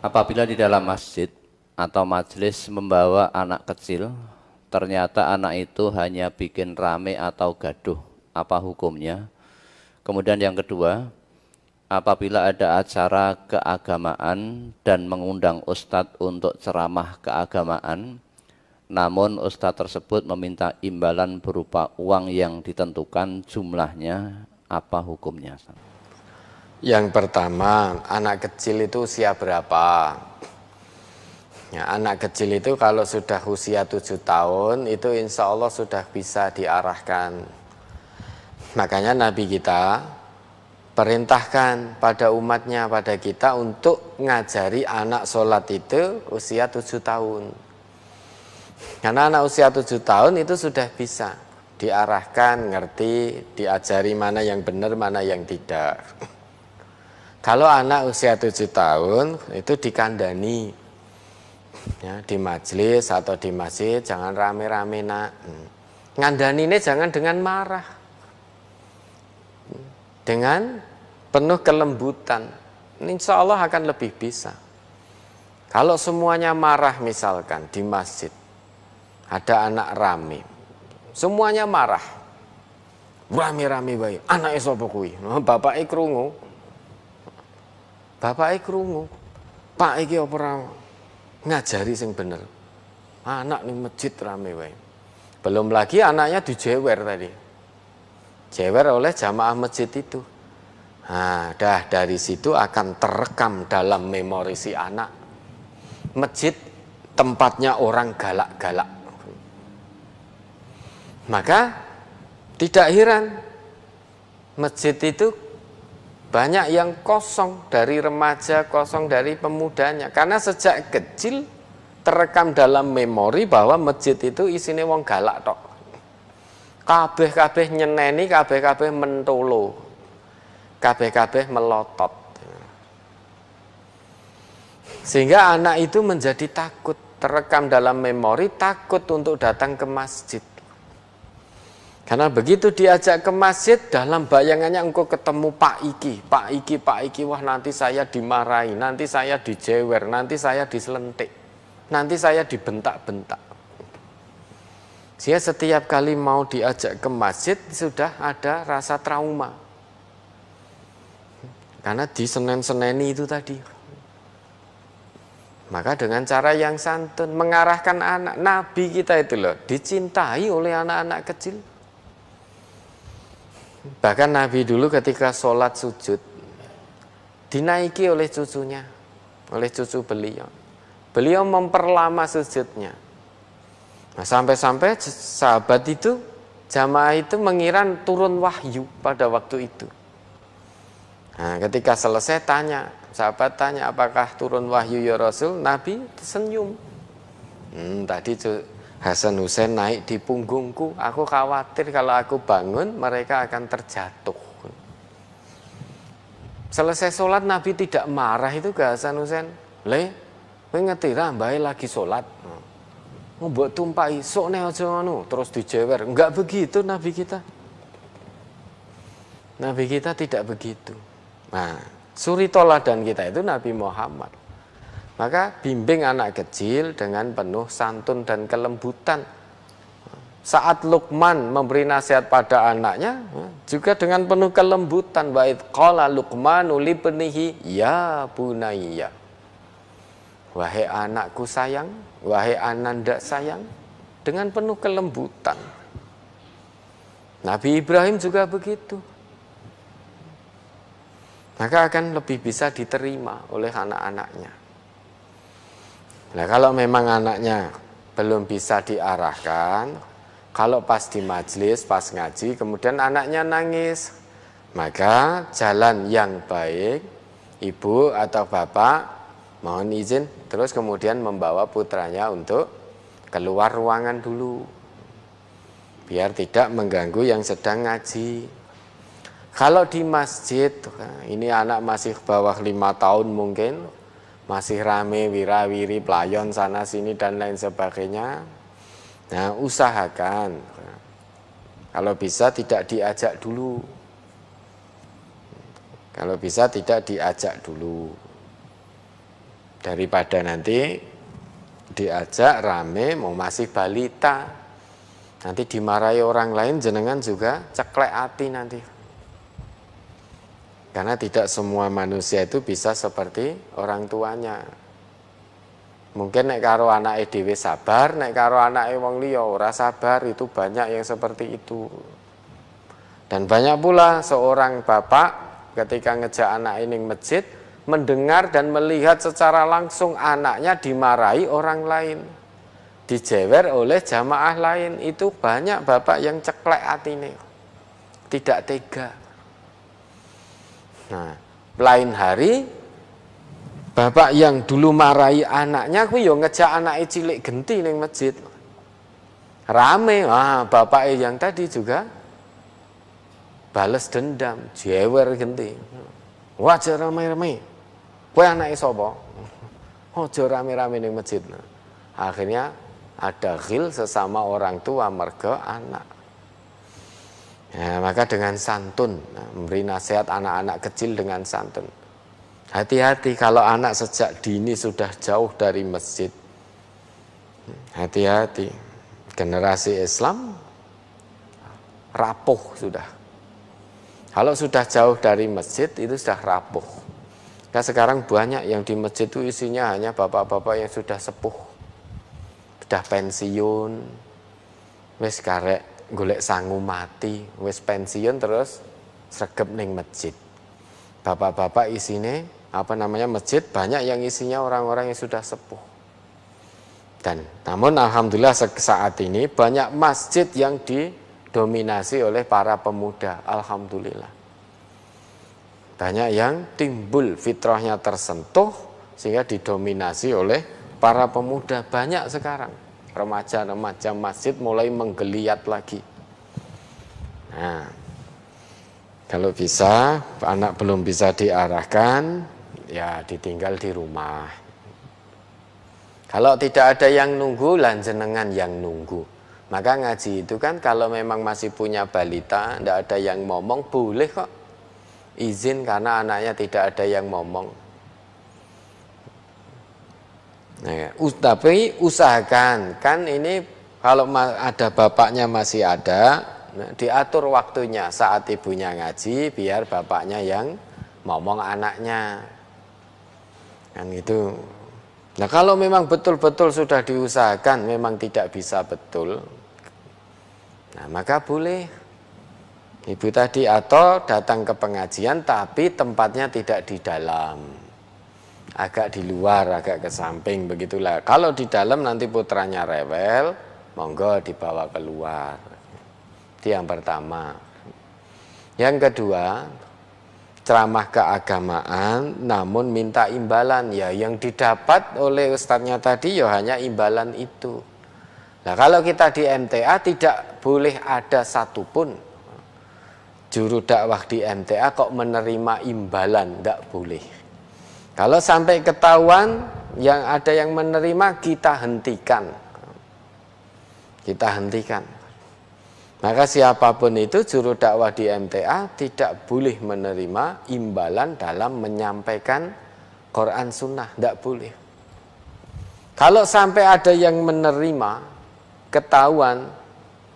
Apabila di dalam masjid atau majelis membawa anak kecil, ternyata anak itu hanya bikin rame atau gaduh, apa hukumnya? Kemudian yang kedua, apabila ada acara keagamaan dan mengundang ustadz untuk ceramah keagamaan, namun ustadz tersebut meminta imbalan berupa uang yang ditentukan jumlahnya, apa hukumnya? Yang pertama, anak kecil itu usia berapa? Ya, anak kecil itu kalau sudah usia tujuh tahun, itu insya Allah sudah bisa diarahkan. Makanya Nabi kita perintahkan pada umatnya, pada kita untuk ngajari anak sholat itu usia tujuh tahun. Karena anak usia tujuh tahun itu sudah bisa diarahkan, ngerti, diajari mana yang benar, mana yang tidak. Kalau anak usia tujuh tahun itu dikandani ya, di majelis atau di masjid jangan rame-rame nak. Hmm. Ngandani ini jangan dengan marah. Dengan penuh kelembutan. Insya Allah akan lebih bisa. Kalau semuanya marah misalkan di masjid ada anak rame. Semuanya marah. Rame-rame baik. Anak esok pokoknya. Bapak ikrungu, Bapak krungu. Pak iki apa ngajari sing bener. Anak nih masjid rame wae. Belum lagi anaknya dijewer tadi. Jewer oleh jamaah masjid itu. Nah, dah dari situ akan terekam dalam memori si anak. Masjid tempatnya orang galak-galak. Maka tidak heran masjid itu banyak yang kosong dari remaja, kosong dari pemudanya. Karena sejak kecil terekam dalam memori bahwa masjid itu isinya wong galak tok. Kabeh-kabeh nyeneni, kabeh-kabeh mentolo. Kabeh-kabeh melotot. Sehingga anak itu menjadi takut, terekam dalam memori takut untuk datang ke masjid. Karena begitu diajak ke masjid, dalam bayangannya engkau ketemu Pak Iki, Pak Iki, Pak Iki, wah nanti saya dimarahi, nanti saya dijewer, nanti saya diselentik, nanti saya dibentak-bentak. Dia setiap kali mau diajak ke masjid sudah ada rasa trauma. Karena senen seneni itu tadi. Maka dengan cara yang santun mengarahkan anak Nabi kita itu loh dicintai oleh anak-anak kecil Bahkan Nabi dulu ketika sholat sujud dinaiki oleh cucunya, oleh cucu beliau. Beliau memperlama sujudnya. Nah, sampai-sampai sahabat itu, jamaah itu mengira turun wahyu pada waktu itu. Nah, ketika selesai tanya, sahabat tanya apakah turun wahyu ya Rasul, Nabi tersenyum, Hmm, tadi Hasan Hussein naik di punggungku. Aku khawatir kalau aku bangun mereka akan terjatuh. Selesai sholat Nabi tidak marah itu ke Hasan Hussein. Le, ngerti rambai lagi sholat. Oh, buat tumpai, sok aja anu. Terus dijewer. Enggak begitu Nabi kita. Nabi kita tidak begitu. Nah, suri toladan kita itu Nabi Muhammad. Maka bimbing anak kecil dengan penuh santun dan kelembutan. Saat Luqman memberi nasihat pada anaknya juga dengan penuh kelembutan bait qala Luqmanu penihi ya bunayya. Wahai anakku sayang, wahai ananda sayang, dengan penuh kelembutan. Nabi Ibrahim juga begitu maka akan lebih bisa diterima oleh anak-anaknya. Nah, kalau memang anaknya belum bisa diarahkan, kalau pas di majelis, pas ngaji, kemudian anaknya nangis, maka jalan yang baik, ibu atau bapak mohon izin, terus kemudian membawa putranya untuk keluar ruangan dulu, biar tidak mengganggu yang sedang ngaji. Kalau di masjid, ini anak masih bawah lima tahun mungkin, masih rame wirawiri pelayon sana sini dan lain sebagainya nah usahakan kalau bisa tidak diajak dulu kalau bisa tidak diajak dulu daripada nanti diajak rame mau masih balita nanti dimarahi orang lain jenengan juga ceklek hati nanti karena tidak semua manusia itu bisa seperti orang tuanya. Mungkin nek karo anak EDW sabar, nek karo anak wong Lio ora sabar, itu banyak yang seperti itu. Dan banyak pula seorang bapak ketika ngejak anak ini masjid mendengar dan melihat secara langsung anaknya dimarahi orang lain dijewer oleh jamaah lain itu banyak bapak yang ceklek hati ini tidak tega Nah, lain hari bapak yang dulu marahi anaknya kuwi yo ngejak anake cilik genti ning masjid. Rame, ah bapak yang tadi juga balas dendam, jewer genti. Wajar ramai-ramai. Kowe anake sapa? Ojo rame-rame ning masjid. Nah, akhirnya ada gil sesama orang tua merga anak. Ya, maka dengan santun, nah, memberi nasihat anak-anak kecil dengan santun. Hati-hati kalau anak sejak dini sudah jauh dari masjid. Hati-hati, generasi Islam rapuh sudah. Kalau sudah jauh dari masjid itu sudah rapuh. Nah, sekarang banyak yang di masjid itu isinya hanya bapak-bapak yang sudah sepuh, sudah pensiun, wis karek golek sangu mati wis pensiun terus sregep ning masjid bapak-bapak isine apa namanya masjid banyak yang isinya orang-orang yang sudah sepuh dan namun alhamdulillah saat ini banyak masjid yang didominasi oleh para pemuda alhamdulillah banyak yang timbul fitrahnya tersentuh sehingga didominasi oleh para pemuda banyak sekarang remaja-remaja masjid mulai menggeliat lagi. Nah, kalau bisa anak belum bisa diarahkan, ya ditinggal di rumah. Kalau tidak ada yang nunggu, lanjenengan yang nunggu. Maka ngaji itu kan kalau memang masih punya balita, tidak ada yang ngomong, boleh kok. Izin karena anaknya tidak ada yang ngomong. Nah, ya, tapi usahakan kan ini kalau ada bapaknya masih ada nah, diatur waktunya saat ibunya ngaji biar bapaknya yang ngomong anaknya kan itu. Nah kalau memang betul-betul sudah diusahakan memang tidak bisa betul, nah maka boleh ibu tadi atau datang ke pengajian tapi tempatnya tidak di dalam agak di luar, agak ke samping begitulah. Kalau di dalam nanti putranya rewel, monggo dibawa keluar. Itu yang pertama. Yang kedua, ceramah keagamaan namun minta imbalan ya yang didapat oleh ustadznya tadi ya hanya imbalan itu. Nah kalau kita di MTA tidak boleh ada satupun juru dakwah di MTA kok menerima imbalan, tidak boleh. Kalau sampai ketahuan yang ada yang menerima kita hentikan. Kita hentikan. Maka siapapun itu juru dakwah di MTA tidak boleh menerima imbalan dalam menyampaikan Quran Sunnah, tidak boleh. Kalau sampai ada yang menerima ketahuan,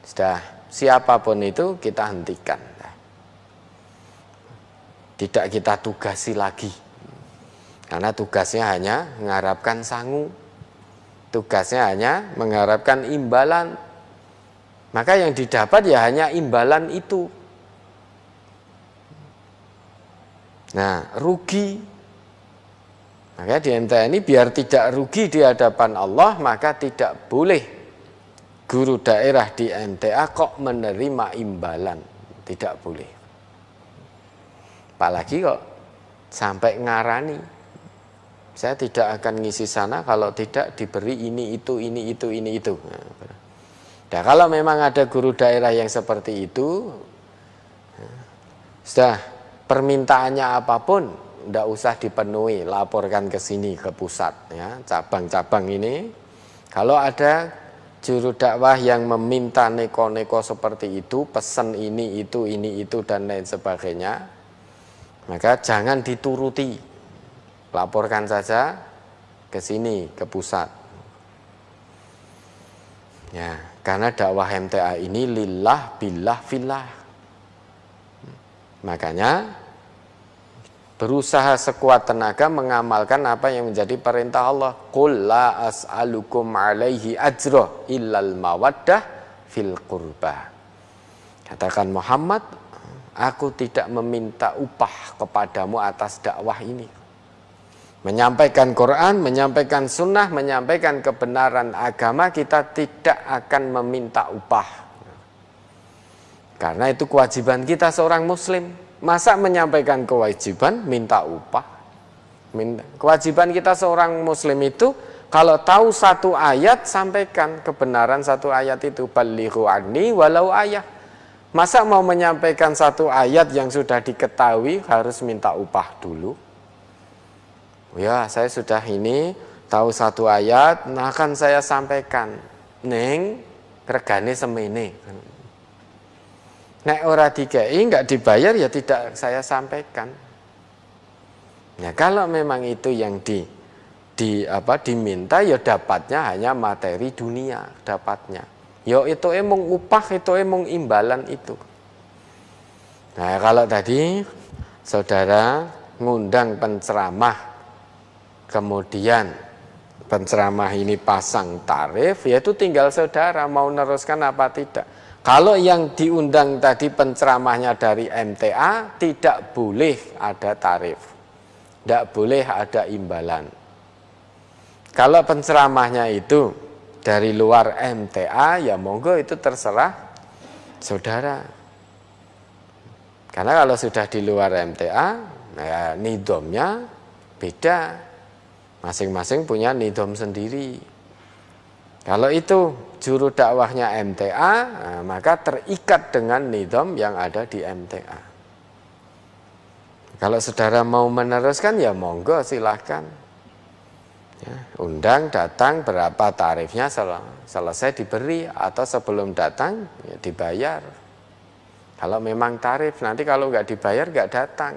sudah siapapun itu kita hentikan. Tidak kita tugasi lagi. Karena tugasnya hanya mengharapkan sangu. Tugasnya hanya mengharapkan imbalan. Maka yang didapat ya hanya imbalan itu. Nah, rugi. Maka di ini biar tidak rugi di hadapan Allah, maka tidak boleh guru daerah di MTA kok menerima imbalan. Tidak boleh. Apalagi kok sampai ngarani saya tidak akan ngisi sana kalau tidak diberi ini itu ini itu ini itu. Nah, kalau memang ada guru daerah yang seperti itu, sudah permintaannya apapun tidak usah dipenuhi, laporkan ke sini ke pusat ya, cabang-cabang ini. Kalau ada juru dakwah yang meminta neko-neko seperti itu, pesan ini itu ini itu dan lain sebagainya, maka jangan dituruti Laporkan saja ke sini, ke pusat. Ya, karena dakwah MTA ini lillah billah fillah. Makanya berusaha sekuat tenaga mengamalkan apa yang menjadi perintah Allah. Qul la as'alukum alaihi ajra illal mawaddah fil qurba. Katakan Muhammad, aku tidak meminta upah kepadamu atas dakwah ini menyampaikan Quran, menyampaikan sunnah, menyampaikan kebenaran agama, kita tidak akan meminta upah. Karena itu kewajiban kita seorang muslim. Masa menyampaikan kewajiban minta upah? Kewajiban kita seorang muslim itu kalau tahu satu ayat sampaikan kebenaran satu ayat itu balighu anni walau ayah. Masa mau menyampaikan satu ayat yang sudah diketahui harus minta upah dulu? ya saya sudah ini tahu satu ayat, nah akan saya sampaikan. Neng regane semene. Nek ora dikei enggak dibayar ya tidak saya sampaikan. Ya kalau memang itu yang di di apa diminta ya dapatnya hanya materi dunia dapatnya. ya itu emang upah itu emang imbalan itu. Nah kalau tadi saudara ngundang penceramah kemudian penceramah ini pasang tarif, yaitu tinggal saudara mau neruskan apa tidak. Kalau yang diundang tadi penceramahnya dari MTA, tidak boleh ada tarif. Tidak boleh ada imbalan. Kalau penceramahnya itu dari luar MTA, ya monggo itu terserah saudara. Karena kalau sudah di luar MTA, ya, nidomnya beda Masing-masing punya nidom sendiri. Kalau itu juru dakwahnya MTA, nah, maka terikat dengan nidom yang ada di MTA. Kalau saudara mau meneruskan ya monggo silahkan. Ya, undang datang berapa tarifnya sel selesai diberi atau sebelum datang ya dibayar. Kalau memang tarif nanti kalau nggak dibayar nggak datang.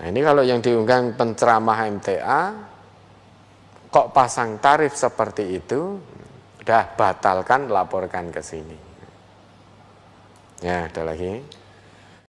Nah ini kalau yang diunggah penceramah MTA, kok pasang tarif seperti itu, udah batalkan laporkan ke sini. Ya, ada lagi.